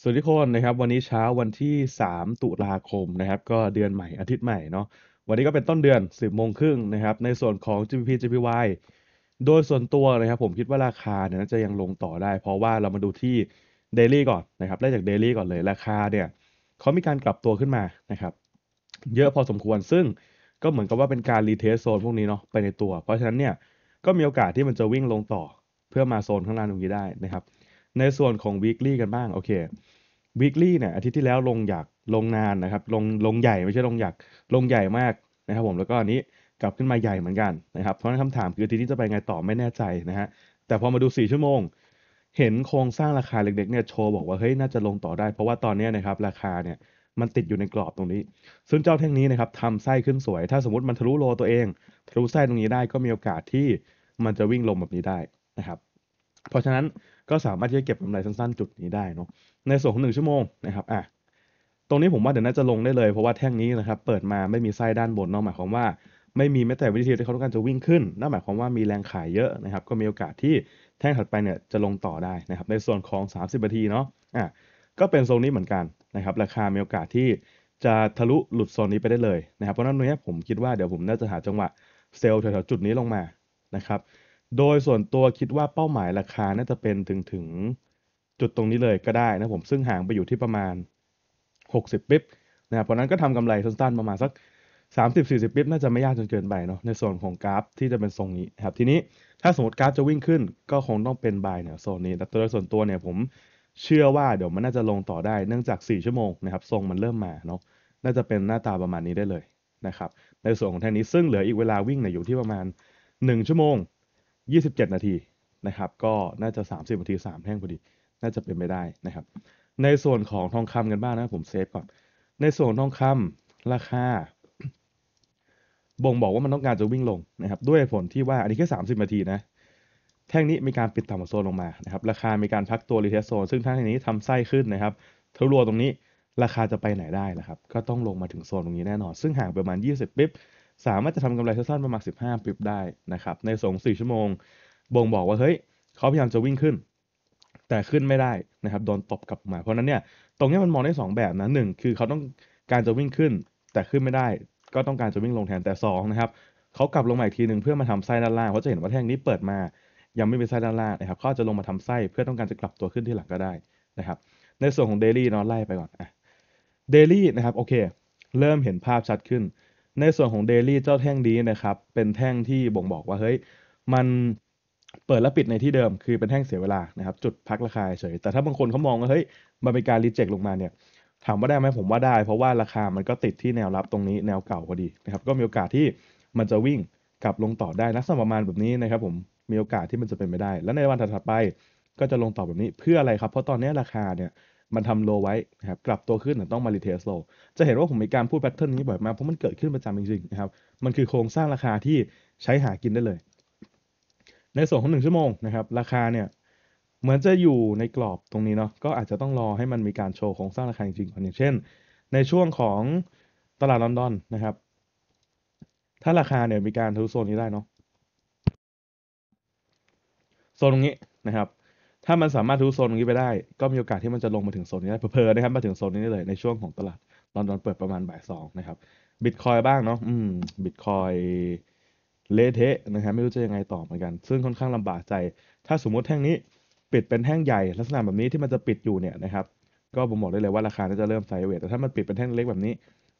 สวัสดีุคนนะครับวันนี้เช้าวันที่ 3 ตุลาคมนะครับ ก็เดือนใหม่ อาทิตย์ใหม่เนาะวันนี้ก็เป็นต้นเดือน 10 โมงครึ่งนะครับในส่วนของ g p p GPY โดยส่วนตัวนะครับ ผมคิดว่าราคาเนี่ยจะยังลงต่อได้ เพราะว่าเรามาดูที่ Daily ก่อนนะครับไล่จาก Daily ก่อนเลยราคาเนี่ยเขามีการกลับตัวขึ้นมานะครับ เยอะพอสมควรซึ่งก็เหมือนกับว่าเป็นการรีเทสโซนพวกนี้เนาะไปในตัว เพราะฉะนั้นเนี่ยก็มีโอกาสที่มันจะวิ่งลงต่อเพื่อมาโซนข้างล่างตรงนี้ได้นะครับในส่วนของ weekly กันบ้างโอเค weekly เนี่ย อาทิตย์ที่แล้วลงอยากลงนานนะครับ ลงลงใหญ่ ไม่ใช่ลงอยากลงใหญ่มากนะครับผมแล้วก็อันนี้กลับขึ้นมาใหญ่เหมือนกันนะครับ เพราะนั้นคำถามคืออาทิตย์นี้จะไปไงต่อไม่แน่ใจนะฮะแต่พอมาดู 4 ชั่วโมง เห็นโครงสร้างราคาเล็กๆเนี่ยโชว์บอกว่าเฮ้ยน่าจะลงต่อได้ เพราะว่าตอนนี้นะครับ ราคาเนี่ยมันติดอยู่ในกรอบตรงนี้ซึ่งเจ้าแท่งนี้นะครับทำไส้ขึ้นสวย ถ้าสมมติมันทะลุโลตัวเองทะลุไส้ตรงนี้ได้ก็มีโอกาสที่มันจะวิ่งลงแบบนี้ได้นะครับ เพราะฉะนั้นก็สามารถที่จะเก็บกำไรสั้นๆจุดนี้ได้เนาะ ในส่วนของหนึ่งชั่วโมงนะครับ อ่ะ ตรงนี้ผมว่าเดี๋ยวน่าจะลงได้เลย เพราะว่าแท่งนี้นะครับ เปิดมาไม่มีไส้ด้านบนเนาะหมายความว่าไม่มีแม้แต่วิธีที่เขาต้องการจะวิ่งขึ้นนั่นหมายความว่ามีแรงขายเยอะนะครับ ก็มีโอกาสที่แท่งถัดไปเนี่ยจะลงต่อได้นะครับในส่วนของ 30นาทีเนาะ อ่ะก็เป็นโซนนี้เหมือนกันนะครับ ราคามีโอกาสที่จะทะลุหลุดโซนนี้ไปได้เลยนะครับเพราะนั้นตรงนี้ผมคิดว่าเดี๋ยวผมน่าจะหาจังหวะเซลล์แถวๆจุดนี้ลงมานะครับโดยส่วนตัวคิดว่าเป้าหมายราคาน่าจะเป็นถึงถึง จุดตรงนี้เลยก็ได้นะผมซึ่งห่างไปอยู่ที่ประมาณ 60ปิ๊บนะเพราะนั้นก็ทำกำไรสั้นๆประมาณสัก 30-40ปิ๊บน่าจะไม่ยากจนเกินไปเนาะในส่วนของกราฟที่จะเป็นทรงนี้ครับทีนี้ถ้าสมมติกราฟจะวิ่งขึ้นก็คงต้องเป็นบายเนี่ยโซนนี้แต่โดยส่วนตัวเนี่ย ผมเชื่อว่าเดี๋ยวมันน่าจะลงต่อได้เนื่องจาก 4 ชั่วโมงนะครับทรงมันเริ่มมาเนาะน่าจะเป็นหน้าตาประมาณนี้ได้เลยนะครับในส่วนของแท่นี้ซึ่งเหลืออีกเวลาวิ่งเนี่ยอยู่ที่ประมาณ 1 ชั่วโมง27 นาทีนะครับ ก็น่าจะ 30นาที3แท่งพอดี น่าจะเป็นไม่ได้นะครับ ในส่วนของทองคำกันบ้างนะผมเซฟก่อนในส่วนทองคำราคาบ่งบอกว่ามันต้องการจะวิ่งลงนะครับ ด้วยผลที่ว่าอันนี้แค่30 นาทีนะ แท่งนี้มีการปิดต่ำาโซนลงมานะครับราคามีการพักตัวรีเทสโซนซึ่งท่างนี้ทำไส้ขึ้นนะครับทะลุตรงนี้ราคาจะไปไหนได้นะครับ ก็ต้องลงมาถึงโซนตรงนี้แน่นอนซึ่งห่างประมาณ20ปิ๊บสามารถจะทำกำไรสั้นๆประมาณ 15ปิบได้นะครับ ในสอง4 ชั่วโมงบ่งบอกว่าเฮ้ยเขาพยายามจะวิ่งขึ้น แต่ขึ้นไม่ได้นะครับโดนตบกลับมาเพราะนั้นเนี่ย ตรงนี้มันมองได้2แบบนะหนึ่งคือเขาต้องการจะวิ่งขึ้น แต่ขึ้นไม่ได้ ก็ต้องการจะวิ่งลงแทนแต่ 2 นะครับ เขากลับลงมาอีกทีหนึ่งเพื่อมาทำไส้ด้านล่างเขาจะเห็นว่าแท่งนี้เปิดมา ยังไม่เป็นไส้ด้านล่างนะครับเขาจะลงมาทำไส้เพื่อต้องการจะกลับตัวขึ้นที่หลังก็ได้นะครับ ในส่วนของเดลี่เนาะไล่ไปก่อนอ่ะเดลี่นะครับโอเคเริ่มเห็นภาพชัดขึ้นในส่วนของ เดลี่เจ้าแท่งนี้นะครับเป็นแท่งที่บ่งบอกว่าเฮ้ยมันเปิดและปิดในที่เดิมคือเป็นแท่งเสียเวลานะครับจุดพักราคาเฉยแต่ถ้าบางคนเขามองว่าเฮ้ยมันเป็นการรีเจ็คลงมาเนี่ย ถามว่าได้ไหมผมว่าได้เพราะว่าราคามันก็ติดที่แนวรับตรงนี้แนวเก่าพอดีนะครับก็มีโอกาสที่มันจะวิ่งกลับลงต่อได้ะักสณประมาณแบบนี้นะครับผมมีโอกาสที่มันจะเป็นไปได้ แล้วในวันถัดไปก็จะลงต่อแบบนี้เพื่ออะไรครับเพราะตอนนี้ราคาเนี่ยมันทำโลไว้นะครับกลับตัวขึ้นต้องมาลีเทสโลจะเห็นว่าผมมีการพูดแพทเทิร์นนี้บ่อยมากเพราะมันเกิดขึ้นประจำจริงๆนะครับ มันคือโครงสร้างราคาที่ใช้หากินได้เลย ในส่วนของ1ชั่วโมงนะครับ ราคาเนี่ย เหมือนจะอยู่ในกรอบตรงนี้เนาะก็อาจจะต้องรอให้มันมีการโชว์โครงสร้างราคาจริงๆก่อนอย่างเช่นในช่วงของตลาดลอนดอนนะครับ ถ้าราคาเนี่ยมีการทะลุโซนนี้ได้เนาะโซนตรงนี้นะครับถ้ามันสามารถรู้โซนตรงนี้ไปได้ ก็มีโอกาสที่มันจะลงมาถึงโซนนี้ได้เพลินนะครับ มาถึงโซนนี้ได้เลยในช่วงของตลาดลอนดอนเปิดประมาณบ่ายสองนะครับบิตคอยบ้างเนาะ อืม บิตคอยเลเทะนะครับ ไม่รู้จะยังไงต่อเหมือนกัน ซึ่งค่อนข้างลำบากใจ ถ้าสมมุติแท่งนี้ปิดเป็นแท่งใหญ่ลักษณะแบบนี้ที่มันจะปิดอยู่เนี่ยนะครับ ก็ผมบอกได้เลยว่าราคาจะเริ่มไซเวทแต่ถ้ามันปิดเป็นแท่งเล็กแบบนี้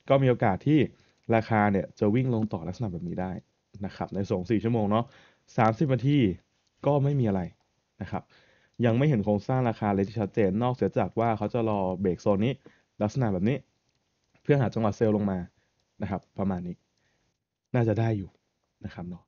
ก็มีโอกาสที่ราคาเนี่ยจะวิ่งลงต่อลักษณะแบบนี้ได้นะครับ ในสองสี่ชั่วโมงเนาะสามสิบนาทีก็ไม่มีอะไรนะครับยังไม่เห็นโครงสร้างราคา เลยที่ชัดเจน นอกเสียจากว่าเขาจะรอเบรกโซนนี้ ลักษณะแบบนี้ เพื่อหาจังหวะเซลล์ลงมานะครับ ประมาณนี้ น่าจะได้อยู่ นะครับเนาะ